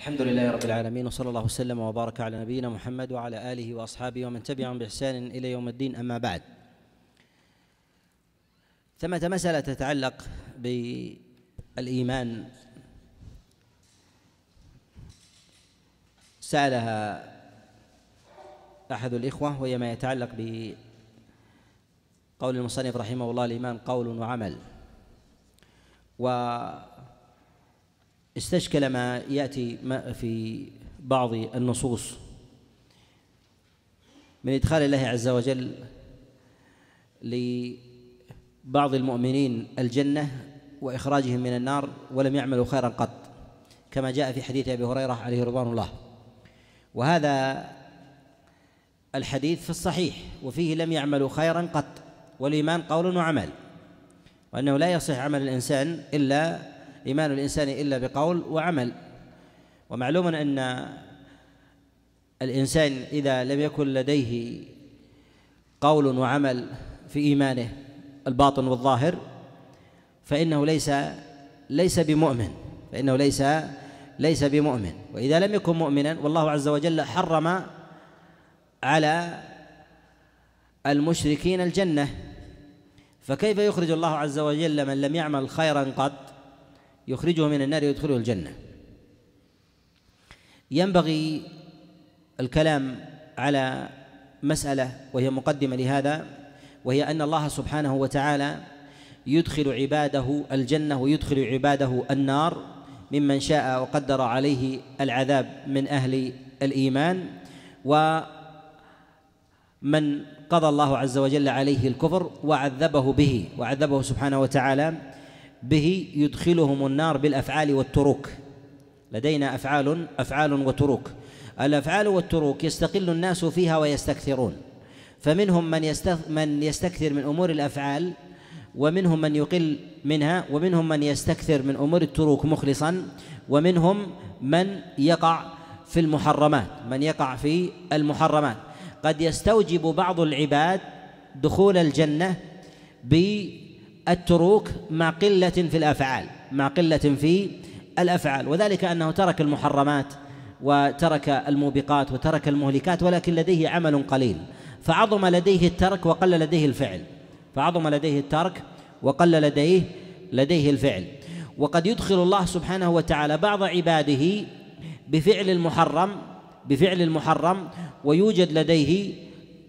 الحمد لله رب العالمين وصلى الله وسلم وبارك على نبينا محمد وعلى آله وأصحابه ومن تبعهم بإحسان إلى يوم الدين أما بعد ثمة مسألة تتعلق بالإيمان سألها أحد الإخوة وهي ما يتعلق بقول المصنف رحمه الله الإيمان قول وعمل و استشكل ما يأتي ما في بعض النصوص من إدخال الله عز وجل لبعض المؤمنين الجنة وإخراجهم من النار ولم يعملوا خيرا قط كما جاء في حديث أبي هريرة عليه رضوان الله وهذا الحديث في الصحيح وفيه لم يعملوا خيرا قط والإيمان قول وعمل وأنه لا يصح عمل الإنسان إلا إيمان الإنسان إلا بقول وعمل ومعلوم أن الإنسان إذا لم يكن لديه قول وعمل في إيمانه الباطن والظاهر فإنه ليس ليس بمؤمن فإنه ليس ليس بمؤمن وإذا لم يكن مؤمنا والله عز وجل حرم على المشركين الجنة فكيف يخرج الله عز وجل من لم يعمل خيرا قط يخرجه من النار ويدخله الجنة ينبغي الكلام على مسألة وهي مقدمة لهذا وهي أن الله سبحانه وتعالى يدخل عباده الجنة ويدخل عباده النار ممن شاء وقدر عليه العذاب من أهل الإيمان ومن قضى الله عز وجل عليه الكفر وعذبه به وعذبه سبحانه وتعالى به يدخلهم النار بالافعال والتروك لدينا افعال افعال وتروك الافعال والتروك يستقل الناس فيها ويستكثرون فمنهم من من يستكثر من امور الافعال ومنهم من يقل منها ومنهم من يستكثر من امور التروك مخلصا ومنهم من يقع في المحرمات من يقع في المحرمات قد يستوجب بعض العباد دخول الجنه ب التروك مع قلة في الأفعال مع قلة في الأفعال وذلك أنه ترك المحرمات وترك الموبقات وترك المهلكات ولكن لديه عمل قليل فعظم لديه الترك وقل لديه الفعل فعظم لديه الترك وقل لديه لديه الفعل وقد يدخل الله سبحانه وتعالى بعض عباده بفعل المحرم بفعل المحرم ويوجد لديه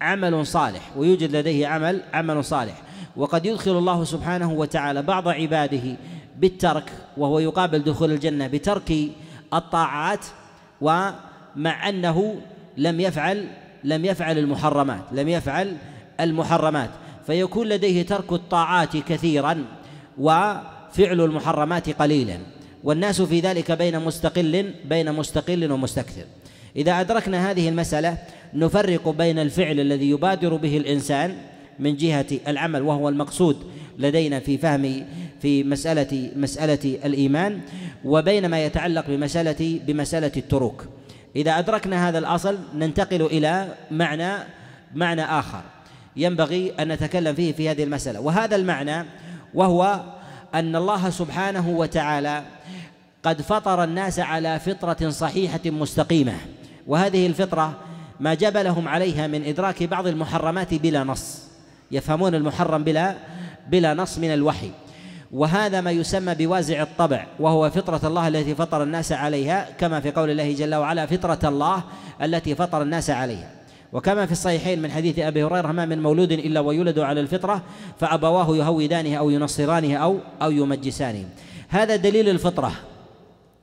عمل صالح ويوجد لديه عمل عمل صالح وقد يدخل الله سبحانه وتعالى بعض عباده بالترك وهو يقابل دخول الجنة بترك الطاعات ومع أنه لم يفعل لم يفعل المحرمات لم يفعل المحرمات فيكون لديه ترك الطاعات كثيرا وفعل المحرمات قليلا والناس في ذلك بين مستقل بين مستقل ومستكثر إذا أدركنا هذه المسألة نفرق بين الفعل الذي يبادر به الإنسان من جهة العمل وهو المقصود لدينا في فهم في مسألة مسألة الإيمان وبين ما يتعلق بمسألة بمسألة التروك إذا أدركنا هذا الأصل ننتقل إلى معنى معنى آخر ينبغي أن نتكلم فيه في هذه المسألة وهذا المعنى وهو أن الله سبحانه وتعالى قد فطر الناس على فطرة صحيحة مستقيمة وهذه الفطرة ما جبلهم عليها من إدراك بعض المحرمات بلا نص يفهمون المحرم بلا بلا نص من الوحي وهذا ما يسمى بوازع الطبع وهو فطرة الله التي فطر الناس عليها كما في قول الله جل وعلا فطرة الله التي فطر الناس عليها وكما في الصحيحين من حديث ابي هريره ما من مولود الا ويولد على الفطره فابواه يهودانه او ينصرانه او او يمجسانه هذا دليل الفطره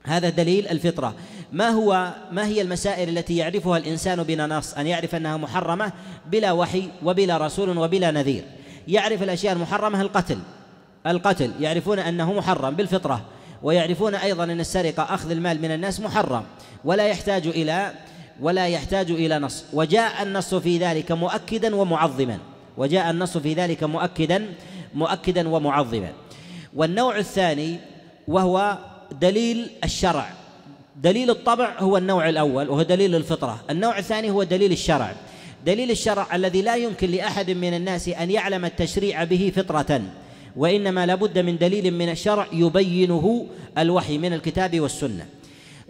هذا دليل الفطره ما هو ما هي المسائل التي يعرفها الانسان بلا نص ان يعرف انها محرمه بلا وحي وبلا رسول وبلا نذير يعرف الاشياء المحرمه القتل القتل يعرفون انه محرم بالفطره ويعرفون ايضا ان السرقه اخذ المال من الناس محرم ولا يحتاج الى ولا يحتاج الى نص وجاء النص في ذلك مؤكدا ومعظما وجاء النص في ذلك مؤكدا مؤكدا ومعظما والنوع الثاني وهو دليل الشرع دليل الطبع هو النوع الأول وهو دليل الفطرة النوع الثاني هو دليل الشرع دليل الشرع الذي لا يمكن لأحد من الناس أن يعلم التشريع به فطرة وإنما لابد من دليل من الشرع يبينه الوحي من الكتاب والسنة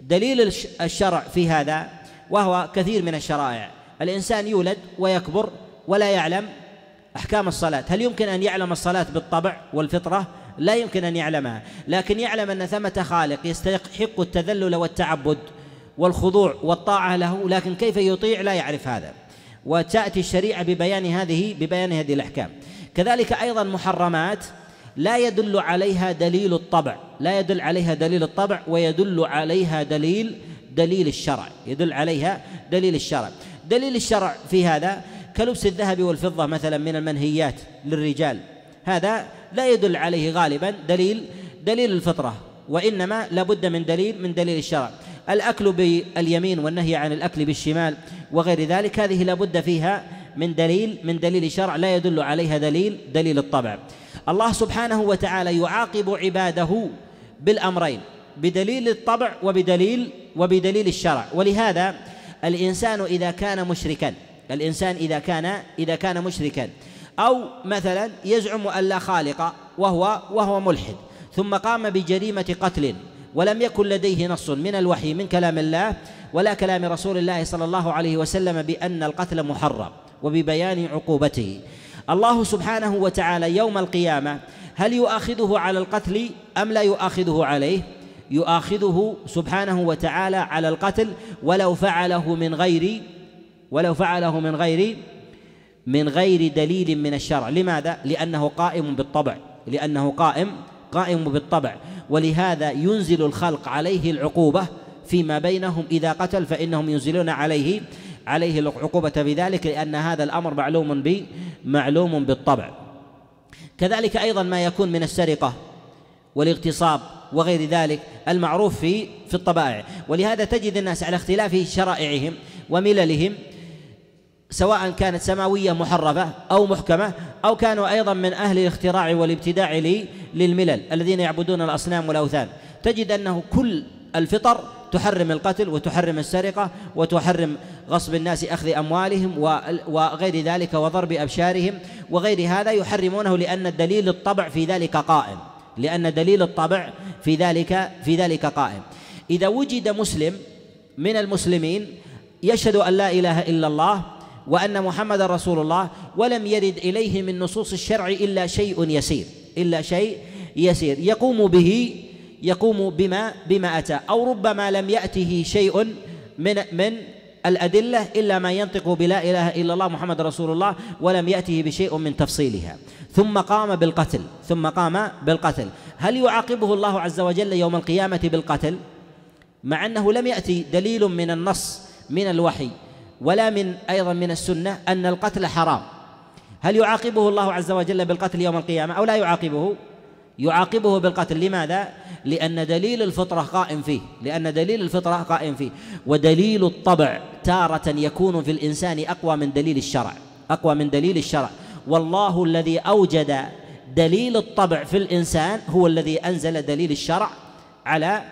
دليل الشرع في هذا وهو كثير من الشرائع الإنسان يولد ويكبر ولا يعلم أحكام الصلاة هل يمكن أن يعلم الصلاة بالطبع والفطرة لا يمكن أن يعلمها لكن يعلم أن ثمة خالق يستحق التذلل والتعبد والخضوع والطاعة له لكن كيف يطيع لا يعرف هذا وتأتي الشريعة ببيان هذه ببيان هذه الأحكام كذلك أيضا محرمات لا يدل عليها دليل الطبع لا يدل عليها دليل الطبع ويدل عليها دليل دليل الشرع يدل عليها دليل الشرع دليل الشرع في هذا كلبس الذهب والفضة مثلا من المنهيات للرجال هذا لا يدل عليه غالبا دليل دليل الفطرة وإنما لابد من دليل من دليل الشرع الأكل باليمين والنهي عن الأكل بالشمال وغير ذلك هذه لابد فيها من دليل من دليل الشرع لا يدل عليها دليل دليل الطبع الله سبحانه وتعالى يعاقب عباده بالأمرين بدليل الطبع وبدليل وبدليل الشرع ولهذا الإنسان إذا كان مشركا الإنسان إذا كان إذا كان مشركا أو مثلا يزعم أن لا خالق وهو وهو ملحد ثم قام بجريمة قتل ولم يكن لديه نص من الوحي من كلام الله ولا كلام رسول الله صلى الله عليه وسلم بأن القتل محرم وببيان عقوبته الله سبحانه وتعالى يوم القيامة هل يؤاخذه على القتل أم لا يؤاخذه عليه يؤاخذه سبحانه وتعالى على القتل ولو فعله من غير ولو فعله من غير من غير دليل من الشرع لماذا لانه قائم بالطبع لانه قائم قائم بالطبع ولهذا ينزل الخلق عليه العقوبه فيما بينهم اذا قتل فانهم ينزلون عليه عليه العقوبه في ذلك لان هذا الامر معلوم ب معلوم بالطبع كذلك ايضا ما يكون من السرقه والاغتصاب وغير ذلك المعروف في في الطبائع ولهذا تجد الناس على اختلاف شرائعهم ومللهم سواء كانت سماوية محرفة أو محكمة أو كانوا أيضا من أهل الاختراع والابتداع للملل الذين يعبدون الأصنام والأوثان تجد أنه كل الفطر تحرم القتل وتحرم السرقة وتحرم غصب الناس أخذ أموالهم وغير ذلك وضرب أبشارهم وغير هذا يحرمونه لأن الدليل الطبع في ذلك قائم لأن دليل الطبع في ذلك في ذلك قائم إذا وجد مسلم من المسلمين يشهد أن لا إله إلا الله وأن محمد رسول الله ولم يرد إليه من نصوص الشرع إلا شيء يسير إلا شيء يسير يقوم به يقوم بما بما أتى أو ربما لم يأته شيء من من الأدلة إلا ما ينطق بلا إله إلا الله محمد رسول الله ولم يأته بشيء من تفصيلها ثم قام بالقتل ثم قام بالقتل هل يعاقبه الله عز وجل يوم القيامة بالقتل مع أنه لم يأتي دليل من النص من الوحي ولا من أيضا من السنة أن القتل حرام هل يعاقبه الله عز وجل بالقتل يوم القيامة أو لا يعاقبه يعاقبه بالقتل لماذا؟ لأن دليل الفطرة قائم فيه لأن دليل الفطرة قائم فيه ودليل الطبع تارة يكون في الإنسان أقوى من دليل الشرع أقوى من دليل الشرع والله الذي أوجد دليل الطبع في الإنسان هو الذي أنزل دليل الشرع على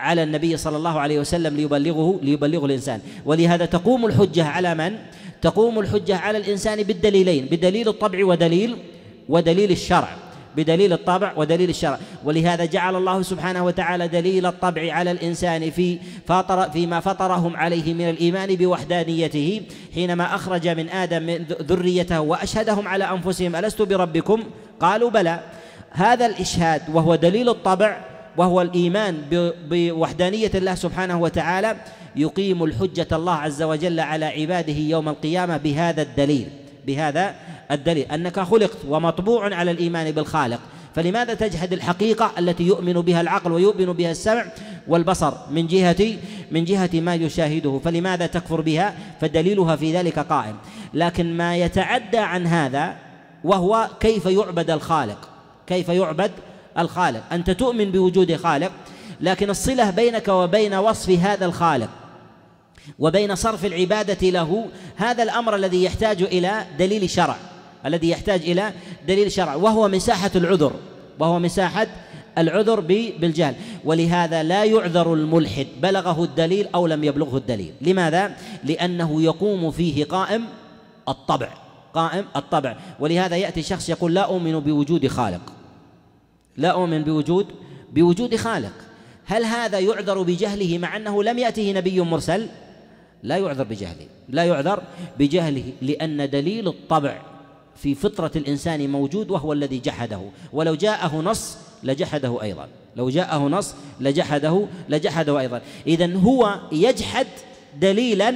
على النبي صلى الله عليه وسلم ليبلغه ليبلغه الانسان ولهذا تقوم الحجه على من؟ تقوم الحجه على الانسان بالدليلين بدليل الطبع ودليل ودليل الشرع بدليل الطبع ودليل الشرع ولهذا جعل الله سبحانه وتعالى دليل الطبع على الإنسان في فطر فيما فطرهم عليه من الإيمان بوحدانيته حينما أخرج من آدم من ذريته وأشهدهم على أنفسهم ألست بربكم قالوا بلى هذا الإشهاد وهو دليل الطبع وهو الإيمان بوحدانية الله سبحانه وتعالى يقيم الحجة الله عز وجل على عباده يوم القيامة بهذا الدليل بهذا الدليل أنك خلقت ومطبوع على الإيمان بالخالق فلماذا تجحد الحقيقة التي يؤمن بها العقل ويؤمن بها السمع والبصر من جهة من جهة ما يشاهده فلماذا تكفر بها فدليلها في ذلك قائم لكن ما يتعدى عن هذا وهو كيف يعبد الخالق كيف يعبد الخالق أنت تؤمن بوجود خالق لكن الصلة بينك وبين وصف هذا الخالق وبين صرف العبادة له هذا الأمر الذي يحتاج إلى دليل شرع الذي يحتاج إلى دليل شرع وهو مساحه العذر وهو مساحه العذر بالجهل ولهذا لا يعذر الملحد بلغه الدليل أو لم يبلغه الدليل لماذا؟ لأنه يقوم فيه قائم الطبع قائم الطبع ولهذا يأتي شخص يقول لا أؤمن بوجود خالق لا أؤمن بوجود بوجود خالق هل هذا يعذر بجهله مع أنه لم يأته نبي مرسل لا يعذر بجهله لا يعذر بجهله لأن دليل الطبع في فطرة الإنسان موجود وهو الذي جحده ولو جاءه نص لجحده أيضا لو جاءه نص لجحده لجحده أيضا إذا هو يجحد دليلا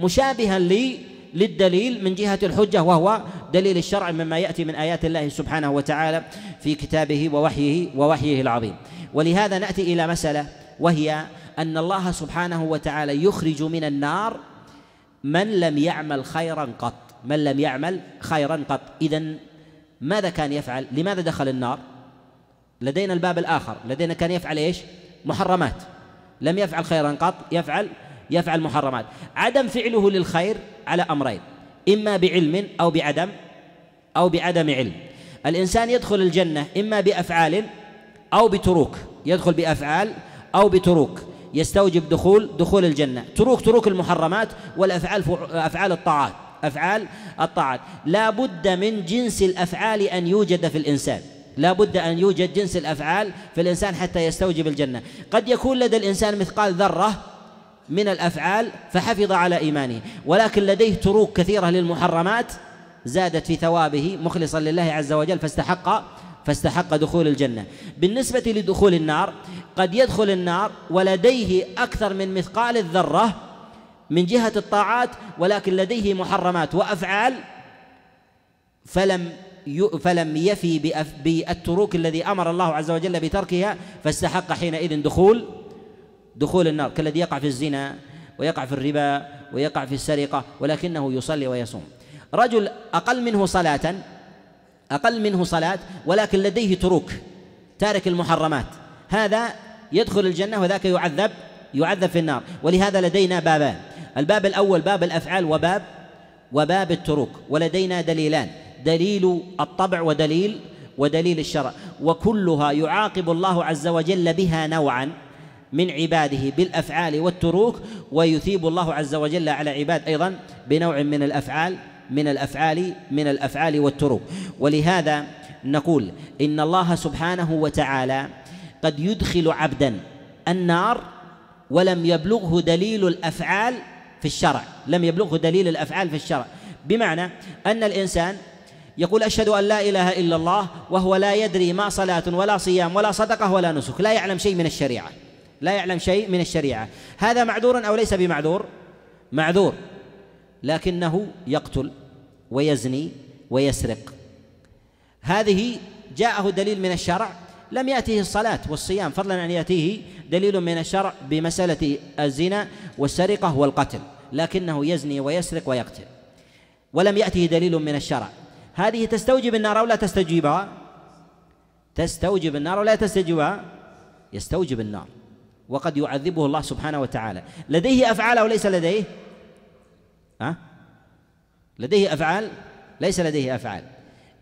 مشابها لي للدليل من جهة الحجة وهو دليل الشرع مما يأتي من آيات الله سبحانه وتعالى في كتابه ووحيه ووحيه العظيم ولهذا نأتي إلى مسألة وهي أن الله سبحانه وتعالى يخرج من النار من لم يعمل خيرا قط من لم يعمل خيرا قط إذا ماذا كان يفعل لماذا دخل النار لدينا الباب الآخر لدينا كان يفعل إيش محرمات لم يفعل خيرا قط يفعل يفعل محرمات عدم فعله للخير على امرين اما بعلم او بعدم او بعدم علم الانسان يدخل الجنه اما بافعال او بتروك يدخل بافعال او بتروك يستوجب دخول دخول الجنه تروك تروك المحرمات والافعال افعال الطاعات افعال الطاعات لا بد من جنس الافعال ان يوجد في الانسان لا بد أن يوجد جنس الأفعال في الإنسان حتى يستوجب الجنة قد يكون لدى الإنسان مثقال ذرة من الأفعال فحفظ على إيمانه ولكن لديه تروك كثيرة للمحرمات زادت في ثوابه مخلصا لله عز وجل فاستحق فاستحق دخول الجنة بالنسبة لدخول النار قد يدخل النار ولديه أكثر من مثقال الذرة من جهة الطاعات ولكن لديه محرمات وأفعال فلم فلم يفي بالتروك الذي أمر الله عز وجل بتركها فاستحق حينئذ دخول دخول النار كالذي يقع في الزنا ويقع في الربا ويقع في السرقة ولكنه يصلي ويصوم رجل أقل منه صلاة أقل منه صلاة ولكن لديه تروك تارك المحرمات هذا يدخل الجنة وذاك يعذب يعذب في النار ولهذا لدينا بابان الباب الأول باب الأفعال وباب وباب التروك ولدينا دليلان دليل الطبع ودليل ودليل الشرع وكلها يعاقب الله عز وجل بها نوعا من عباده بالافعال والتروك ويثيب الله عز وجل على عباد ايضا بنوع من الافعال من الافعال من الافعال والتروك ولهذا نقول ان الله سبحانه وتعالى قد يدخل عبدا النار ولم يبلغه دليل الافعال في الشرع لم يبلغه دليل الافعال في الشرع بمعنى ان الانسان يقول اشهد ان لا اله الا الله وهو لا يدري ما صلاه ولا صيام ولا صدقه ولا نسك لا يعلم شيء من الشريعه لا يعلم شيء من الشريعة هذا معذور أو ليس بمعذور معذور لكنه يقتل ويزني ويسرق هذه جاءه دليل من الشرع لم يأتيه الصلاة والصيام فضلا أن يأتيه دليل من الشرع بمسألة الزنا والسرقة والقتل لكنه يزني ويسرق ويقتل ولم يأته دليل من الشرع هذه تستوجب النار أو لا تستجيبها تستوجب النار ولا تستجيبها يستوجب النار وقد يعذبه الله سبحانه وتعالى لديه أفعال أو ليس لديه ها لديه أفعال ليس لديه أفعال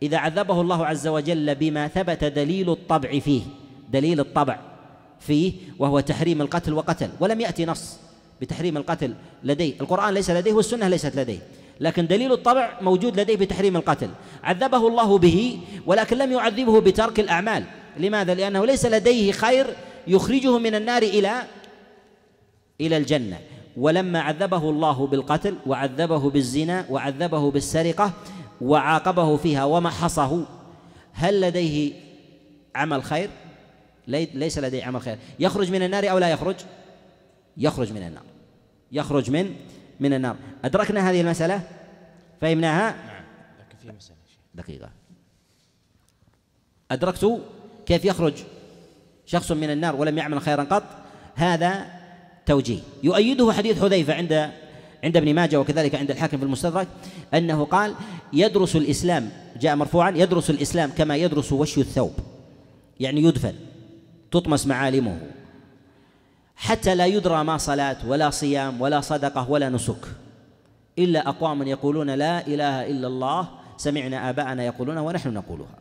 إذا عذبه الله عز وجل بما ثبت دليل الطبع فيه دليل الطبع فيه وهو تحريم القتل وقتل ولم يأتي نص بتحريم القتل لديه القرآن ليس لديه والسنة ليست لديه لكن دليل الطبع موجود لديه بتحريم القتل عذبه الله به ولكن لم يعذبه بترك الأعمال لماذا؟ لأنه ليس لديه خير يخرجه من النار إلى إلى الجنة ولما عذبه الله بالقتل وعذبه بالزنا وعذبه بالسرقة وعاقبه فيها ومحصه هل لديه عمل خير؟ ليس لديه عمل خير يخرج من النار أو لا يخرج؟ يخرج من النار يخرج من من النار أدركنا هذه المسألة فهمناها نعم لكن في مسألة دقيقة أدركت كيف يخرج شخص من النار ولم يعمل خيرا قط هذا توجيه يؤيده حديث حذيفة عند عند ابن ماجه وكذلك عند الحاكم في المستدرك أنه قال يدرس الإسلام جاء مرفوعا يدرس الإسلام كما يدرس وشي الثوب يعني يدفن تطمس معالمه حتى لا يدرى ما صلاة ولا صيام ولا صدقة ولا نسك إلا أقوام يقولون لا إله إلا الله سمعنا آباءنا يقولون ونحن نقولها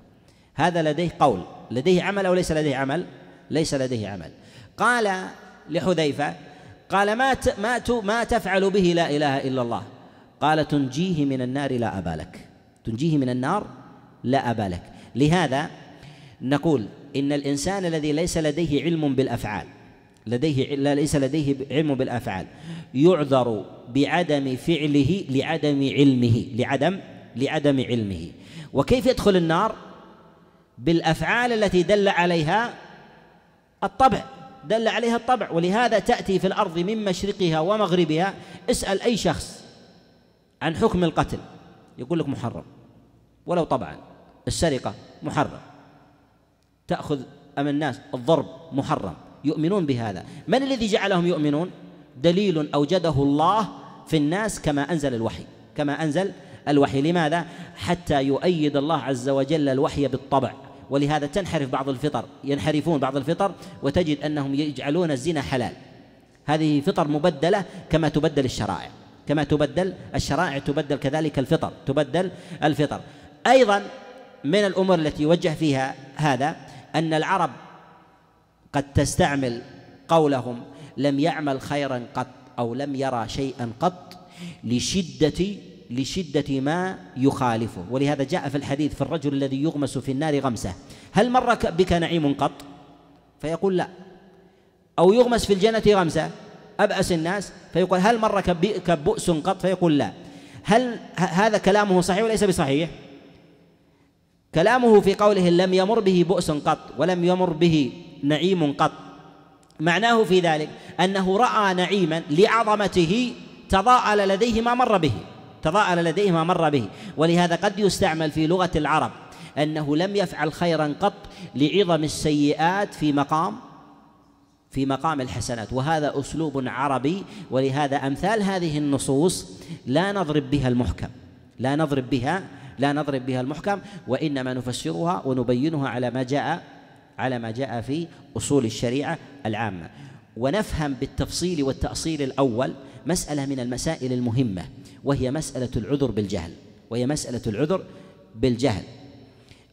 هذا لديه قول لديه عمل أو ليس لديه عمل ليس لديه عمل قال لحذيفة قال ما ما ما تفعل به لا إله إلا الله قال تنجيه من النار لا ابالك تنجيه من النار لا ابالك لهذا نقول إن الإنسان الذي ليس لديه علم بالأفعال لديه ليس لديه علم بالأفعال يعذر بعدم فعله لعدم علمه لعدم لعدم علمه وكيف يدخل النار بالأفعال التي دل عليها الطبع دل عليها الطبع ولهذا تأتي في الأرض من مشرقها ومغربها اسأل أي شخص عن حكم القتل يقول لك محرم ولو طبعا السرقة محرم تأخذ أم الناس الضرب محرم يؤمنون بهذا من الذي جعلهم يؤمنون دليل أوجده الله في الناس كما أنزل الوحي كما أنزل الوحي لماذا حتى يؤيد الله عز وجل الوحي بالطبع ولهذا تنحرف بعض الفطر ينحرفون بعض الفطر وتجد أنهم يجعلون الزنا حلال هذه فطر مبدلة كما تبدل الشرائع كما تبدل الشرائع تبدل كذلك الفطر تبدل الفطر أيضا من الأمور التي يوجه فيها هذا أن العرب قد تستعمل قولهم لم يعمل خيرا قط أو لم يرى شيئا قط لشدة لشدة ما يخالفه ولهذا جاء في الحديث في الرجل الذي يغمس في النار غمسة هل مر بك نعيم قط فيقول لا أو يغمس في الجنة غمسة أبأس الناس فيقول هل مر بك بؤس قط فيقول لا هل هذا كلامه صحيح وليس بصحيح كلامه في قوله لم يمر به بؤس قط ولم يمر به نعيم قط معناه في ذلك أنه رأى نعيما لعظمته تضاءل لديه ما مر به تضاءل لديه ما مر به ولهذا قد يستعمل في لغة العرب أنه لم يفعل خيرا قط لعظم السيئات في مقام في مقام الحسنات وهذا أسلوب عربي ولهذا أمثال هذه النصوص لا نضرب بها المحكم لا نضرب بها لا نضرب بها المحكم وإنما نفسرها ونبينها على ما جاء على ما جاء في أصول الشريعة العامة ونفهم بالتفصيل والتأصيل الأول مسألة من المسائل المهمة وهي مسألة العذر بالجهل وهي مسألة العذر بالجهل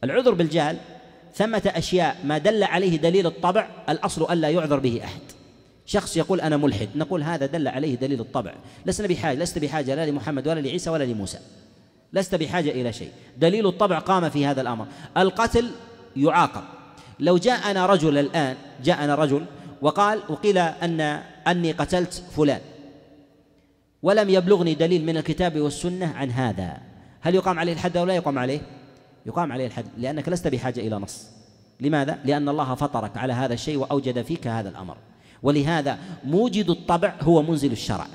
العذر بالجهل ثمة أشياء ما دل عليه دليل الطبع الأصل ألا يعذر به أحد شخص يقول أنا ملحد نقول هذا دل عليه دليل الطبع لسنا بحاجة لست بحاجة لا لمحمد ولا لعيسى ولا لموسى لست بحاجة إلى شيء دليل الطبع قام في هذا الأمر القتل يعاقب لو جاءنا رجل الآن جاءنا رجل وقال وقيل أن أني قتلت فلان ولم يبلغني دليل من الكتاب والسنة عن هذا هل يقام عليه الحد أو لا يقام عليه يقام عليه الحد لأنك لست بحاجة إلى نص لماذا؟ لأن الله فطرك على هذا الشيء وأوجد فيك هذا الأمر ولهذا موجد الطبع هو منزل الشرع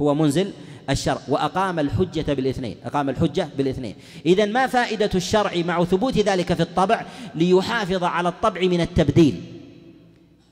هو منزل الشرع وأقام الحجة بالاثنين أقام الحجة بالاثنين إذا ما فائدة الشرع مع ثبوت ذلك في الطبع ليحافظ على الطبع من التبديل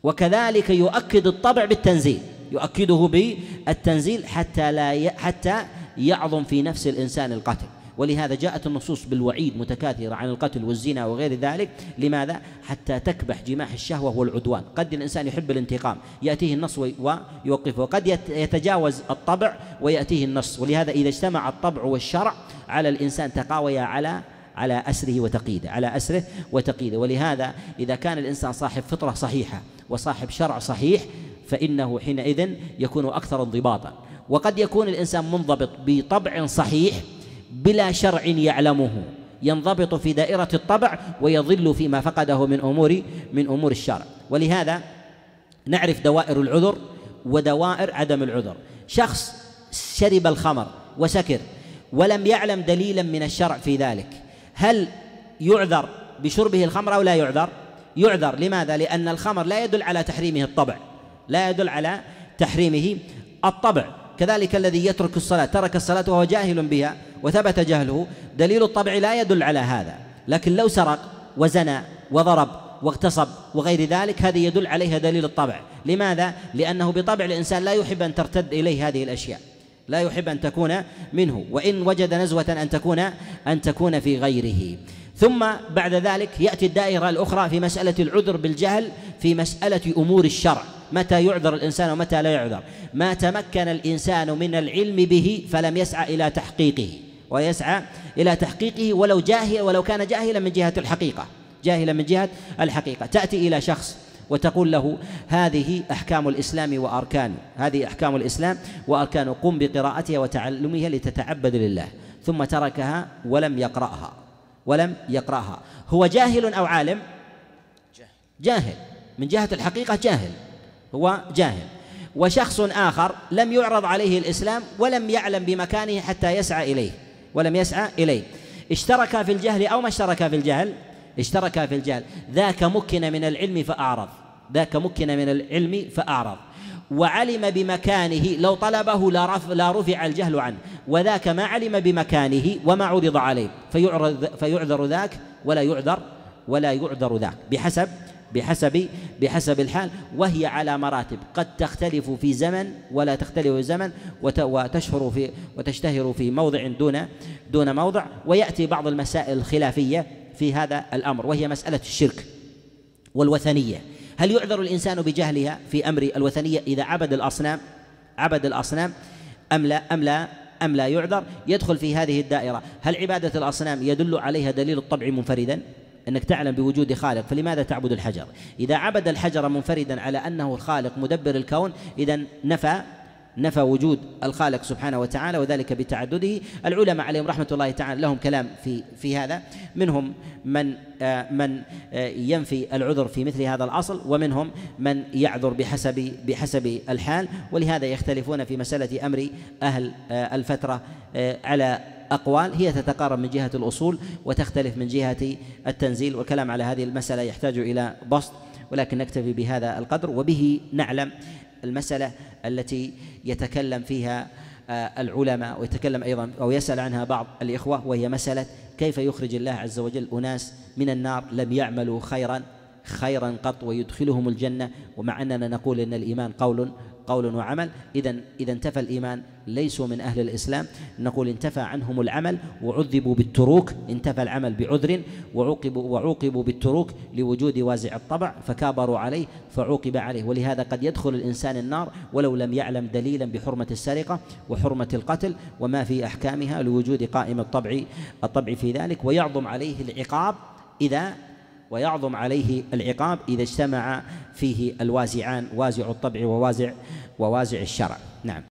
وكذلك يؤكد الطبع بالتنزيل يؤكده بالتنزيل حتى لا حتى يعظم في نفس الإنسان القتل ولهذا جاءت النصوص بالوعيد متكاثرة عن القتل والزنا وغير ذلك لماذا؟ حتى تكبح جماح الشهوة والعدوان قد الإنسان يحب الانتقام يأتيه النص ويوقفه قد يتجاوز الطبع ويأتيه النص ولهذا إذا اجتمع الطبع والشرع على الإنسان تقاويا على على أسره وتقييده على أسره وتقييده ولهذا إذا كان الإنسان صاحب فطرة صحيحة وصاحب شرع صحيح فإنه حينئذ يكون أكثر انضباطا وقد يكون الإنسان منضبط بطبع صحيح بلا شرع يعلمه ينضبط في دائرة الطبع ويضل فيما فقده من أمور من أمور الشرع ولهذا نعرف دوائر العذر ودوائر عدم العذر شخص شرب الخمر وسكر ولم يعلم دليلا من الشرع في ذلك هل يعذر بشربه الخمر او لا يعذر؟ يعذر لماذا؟ لان الخمر لا يدل على تحريمه الطبع لا يدل على تحريمه الطبع كذلك الذي يترك الصلاة ترك الصلاة وهو جاهل بها وثبت جهله دليل الطبع لا يدل على هذا لكن لو سرق وزنى وضرب واغتصب وغير ذلك هذه يدل عليها دليل الطبع لماذا؟ لأنه بطبع الإنسان لا يحب أن ترتد إليه هذه الأشياء لا يحب أن تكون منه وإن وجد نزوة أن تكون أن تكون في غيره ثم بعد ذلك يأتي الدائرة الأخرى في مسألة العذر بالجهل في مسألة أمور الشرع متى يعذر الإنسان ومتى لا يعذر ما تمكن الإنسان من العلم به فلم يسعى إلى تحقيقه ويسعى إلى تحقيقه ولو جاهل ولو كان جاهلا من جهة الحقيقة جاهلا من جهة الحقيقة تأتي إلى شخص وتقول له هذه أحكام الإسلام وأركانه هذه أحكام الإسلام وأركانه قم بقراءتها وتعلمها لتتعبد لله ثم تركها ولم يقرأها ولم يقرأها هو جاهل أو عالم جاهل من جهة الحقيقة جاهل هو جاهل وشخص آخر لم يعرض عليه الإسلام ولم يعلم بمكانه حتى يسعى إليه ولم يسعى إليه اشترك في الجهل أو ما اشترك في الجهل اشترك في الجهل ذاك مكن من العلم فأعرض ذاك مكن من العلم فأعرض وعلم بمكانه لو طلبه لا رفع الجهل عنه وذاك ما علم بمكانه وما عرض عليه فيعرض فيعذر ذاك ولا يعذر ولا يعذر ذاك بحسب بحسب بحسب الحال وهي على مراتب قد تختلف في زمن ولا تختلف في زمن وتشهر في وتشتهر في موضع دون دون موضع وياتي بعض المسائل الخلافيه في هذا الامر وهي مساله الشرك والوثنيه هل يعذر الإنسان بجهلها في أمر الوثنية إذا عبد الأصنام عبد الأصنام أم لا أم لا أم لا يعذر يدخل في هذه الدائرة هل عبادة الأصنام يدل عليها دليل الطبع منفردا أنك تعلم بوجود خالق فلماذا تعبد الحجر إذا عبد الحجر منفردا على أنه الخالق مدبر الكون إذا نفى نفى وجود الخالق سبحانه وتعالى وذلك بتعدده العلماء عليهم رحمه الله تعالى لهم كلام في في هذا منهم من آه، من آه، ينفي العذر في مثل هذا الاصل ومنهم من يعذر بحسب بحسب الحال ولهذا يختلفون في مساله امر اهل آه، الفتره على أقوال هي تتقارب من جهة الأصول وتختلف من جهة التنزيل والكلام على هذه المسألة يحتاج إلى بسط ولكن نكتفي بهذا القدر وبه نعلم المسألة التي يتكلم فيها آه، العلماء ويتكلم أيضا أو يسأل عنها بعض الإخوة وهي مسألة كيف يخرج الله عز وجل أناس من النار لم يعملوا خيرا خيرا قط ويدخلهم الجنة ومع أننا نقول أن الإيمان قول قول وعمل إذا إذا انتفى الإيمان ليسوا من أهل الإسلام نقول انتفى عنهم العمل وعذبوا بالتروك انتفى العمل بعذر وعوقبوا وعوقبوا بالتروك لوجود وازع الطبع فكابروا عليه فعوقب عليه ولهذا قد يدخل الإنسان النار ولو لم يعلم دليلا بحرمة السرقة وحرمة القتل وما في أحكامها لوجود قائم الطبع الطبع في ذلك ويعظم عليه العقاب إذا ويعظم عليه العقاب إذا اجتمع فيه الوازعان وازع الطبع ووازع ووازع الشرع نعم